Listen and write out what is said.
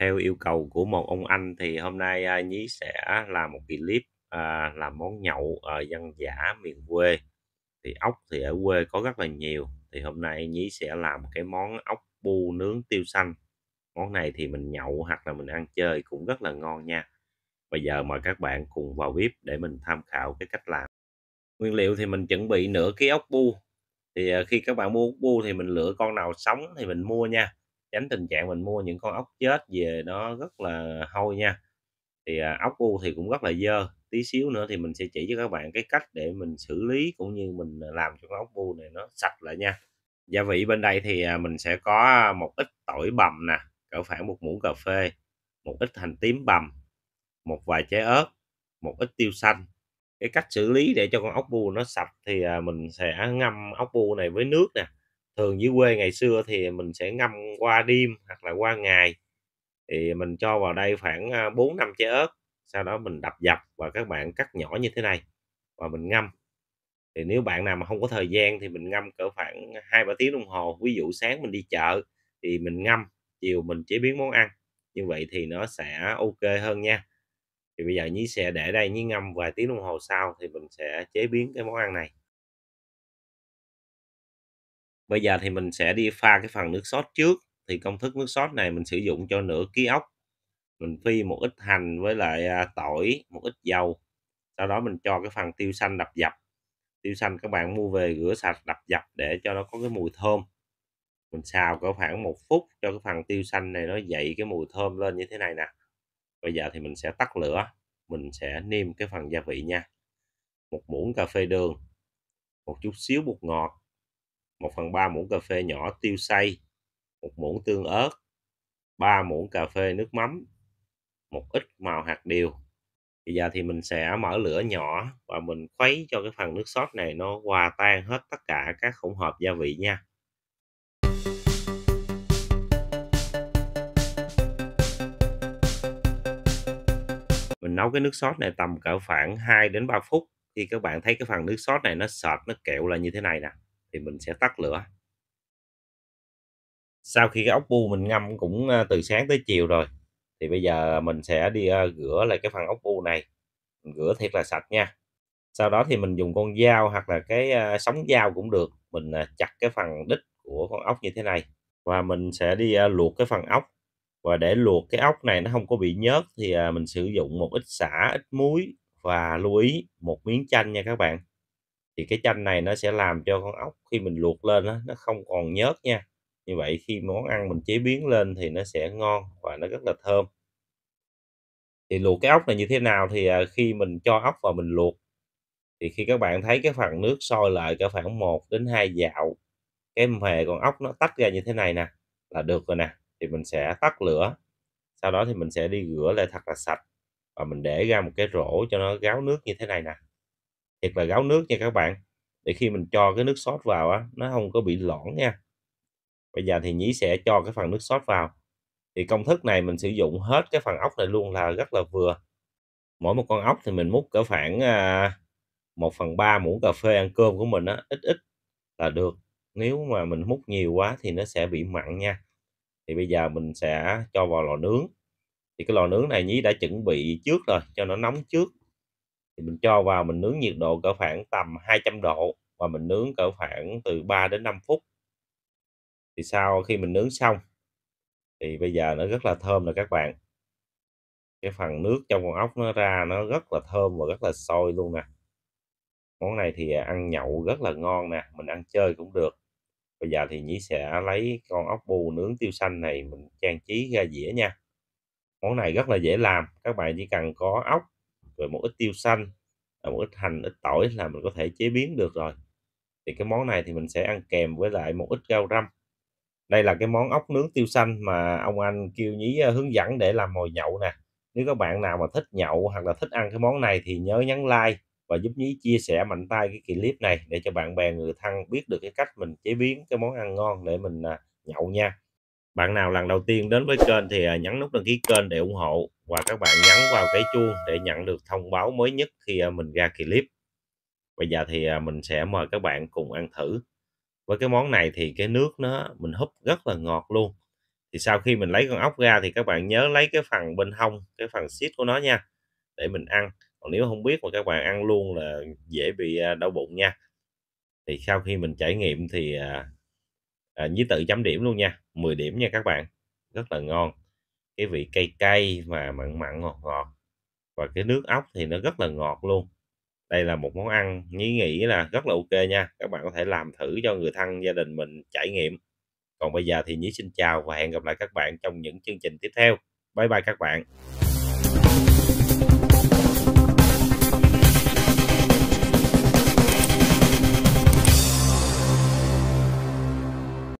Theo yêu cầu của một ông anh thì hôm nay, a, Nhí sẽ làm một clip, à, làm món nhậu, ờ, dân giả miền quê. Thì ốc thì ở quê có rất là nhiều, thì hôm nay Nhí sẽ làm cái món ốc bu nướng tiêu xanh. Món này thì mình nhậu hoặc là mình ăn chơi cũng rất là ngon nha. Bây giờ mời các bạn cùng vào bếp để mình tham khảo cái cách làm. Nguyên liệu thì mình chuẩn bị nửa ký ốc bu. Thì, à, khi các bạn mua ốc bu thì mình lựa con nào sống thì mình mua nha tránh tình trạng mình mua những con ốc chết về nó rất là hôi nha thì à, ốc u thì cũng rất là dơ tí xíu nữa thì mình sẽ chỉ cho các bạn cái cách để mình xử lý cũng như mình à, làm cho con ốc bu này nó sạch lại nha gia vị bên đây thì à, mình sẽ có một ít tỏi bằm nè cỡ khoảng một muỗng cà phê một ít hành tím bằm một vài trái ớt một ít tiêu xanh cái cách xử lý để cho con ốc bu nó sạch thì à, mình sẽ ngâm ốc bu này với nước nè thường dưới quê ngày xưa thì mình sẽ ngâm qua đêm hoặc là qua ngày thì mình cho vào đây khoảng 4 à, năm trái ớt sau đó mình đập dập và các bạn cắt nhỏ như thế này và mình ngâm thì nếu bạn nào mà không có thời gian thì mình ngâm cỡ khoảng hai ba tiếng đồng hồ ví dụ sáng mình đi chợ thì mình ngâm chiều mình chế biến món ăn như vậy thì nó sẽ ok hơn nha thì bây giờ nhí sẽ để đây nhí ngâm vài tiếng đồng hồ sau thì mình sẽ chế biến cái món ăn này Bây giờ thì mình sẽ đi pha cái phần nước sốt trước. Thì công thức nước sốt này mình sử dụng cho nửa ký ốc. Mình phi một ít hành với lại à, tỏi, một ít dầu. Sau đó mình cho cái phần tiêu xanh đập dập. Tiêu xanh các bạn mua về rửa sạch đập dập để cho nó có cái mùi thơm. Mình xào có khoảng một phút cho cái phần tiêu xanh này nó dậy cái mùi thơm lên như thế này nè. Bây giờ thì mình sẽ tắt lửa. Mình sẽ nêm cái phần gia vị nha. Một muỗng cà phê đường. Một chút xíu bột ngọt 1 phần 3 muỗng cà phê nhỏ tiêu xay, một muỗng tương ớt, 3 muỗng cà phê nước mắm, một ít màu hạt điều. Bây giờ thì mình sẽ mở lửa nhỏ và mình khuấy cho cái phần nước sốt này nó hòa tan hết tất cả các hỗn hợp gia vị nha. Mình nấu cái nước sốt này tầm cỡ khoảng 2 đến 3 phút. Khi các bạn thấy cái phần nước sốt này nó sệt, nó kẹo là như thế này nè thì mình sẽ tắt lửa sau khi cái ốc bu mình ngâm cũng ờ, từ sáng tới chiều rồi thì bây giờ mình sẽ đi ờ, rửa lại cái phần ốc bu này rửa thiệt là sạch nha sau đó thì mình dùng con dao hoặc là cái ờ, sóng dao cũng được mình chặt cái phần đít của con ốc như thế này và mình sẽ đi luộc cái phần ốc và để luộc cái ốc này nó không có bị nhớt thì mình sử dụng một ít xả ít muối và lưu ý một miếng chanh nha các bạn thì cái chanh này nó sẽ làm cho con ốc khi mình luộc lên đó, nó không còn nhớt nha như vậy khi món ăn mình chế biến lên thì nó sẽ ngon và nó rất là thơm thì luộc cái ốc này như thế nào thì à, khi mình cho ốc vào mình luộc thì khi các bạn thấy cái phần nước sôi lại cả khoảng 1 đến 2 dạo cái mề con ốc nó tách ra như thế này nè là được rồi nè thì mình sẽ tắt lửa sau đó thì mình sẽ đi rửa lại thật là sạch và mình để ra một cái rổ cho nó gáo nước như thế này nè thiệt là gáo nước nha các bạn để khi mình cho cái nước sốt vào á nó không có bị lỏng nha bây giờ thì nhí sẽ cho cái phần nước sốt vào thì công thức này mình sử dụng hết cái phần ốc này luôn là rất là vừa mỗi một con ốc thì mình múc cỡ khoảng à, một phần ba muỗng cà phê ăn cơm của mình á ít ít là được nếu mà mình múc nhiều quá thì nó sẽ bị mặn nha thì bây giờ mình sẽ cho vào lò nướng thì cái lò nướng này nhí đã chuẩn bị trước rồi cho nó nóng trước thì mình cho vào mình nướng nhiệt độ cỡ khoảng tầm 200 độ và mình nướng cỡ khoảng từ 3 đến 5 phút thì sau khi mình nướng xong thì bây giờ nó rất là thơm rồi các bạn cái phần nước trong con ốc nó ra nó rất là thơm và rất là sôi luôn nè món này thì à, ăn nhậu rất là ngon nè mình ăn chơi cũng được bây giờ thì nhĩ sẽ lấy con ốc bù nướng tiêu xanh này mình trang trí ra dĩa nha món này rất là dễ làm các bạn chỉ cần có ốc rồi một ít tiêu xanh à, một ít hành ít tỏi là mình có thể chế biến được rồi thì cái món này thì mình sẽ ăn kèm với lại một ít rau răm đây là cái món ốc nướng tiêu xanh mà ông anh kêu nhí à, hướng dẫn để làm mồi nhậu nè nếu các bạn nào mà thích nhậu hoặc là thích ăn cái món này thì nhớ nhấn like và giúp nhí chia sẻ mạnh tay cái clip này để cho bạn bè người thân biết được cái cách mình chế biến cái món ăn ngon để mình à, nhậu nha bạn nào lần đầu tiên đến với kênh thì à, nhấn nút đăng ký kênh để ủng hộ và các bạn nhấn vào cái chuông để nhận được thông báo mới nhất khi à, mình ra clip bây giờ thì à, mình sẽ mời các bạn cùng ăn thử với cái món này thì cái nước nó mình húp rất là ngọt luôn thì sau khi mình lấy con ốc ra thì các bạn nhớ lấy cái phần bên hông cái phần xít của nó nha để mình ăn còn nếu không biết mà các bạn ăn luôn là dễ bị đau bụng nha thì sau khi mình trải nghiệm thì à, với tự chấm điểm luôn nha 10 điểm nha các bạn rất là ngon cái vị cay cay và mặn mặn ngọt ngọt và cái nước ốc thì nó rất là ngọt luôn đây là một món ăn Nhí nghĩ là rất là ok nha các bạn có thể làm thử cho người thân gia đình mình trải nghiệm còn bây giờ thì nhí xin chào và hẹn gặp lại các bạn trong những chương trình tiếp theo bye bye các bạn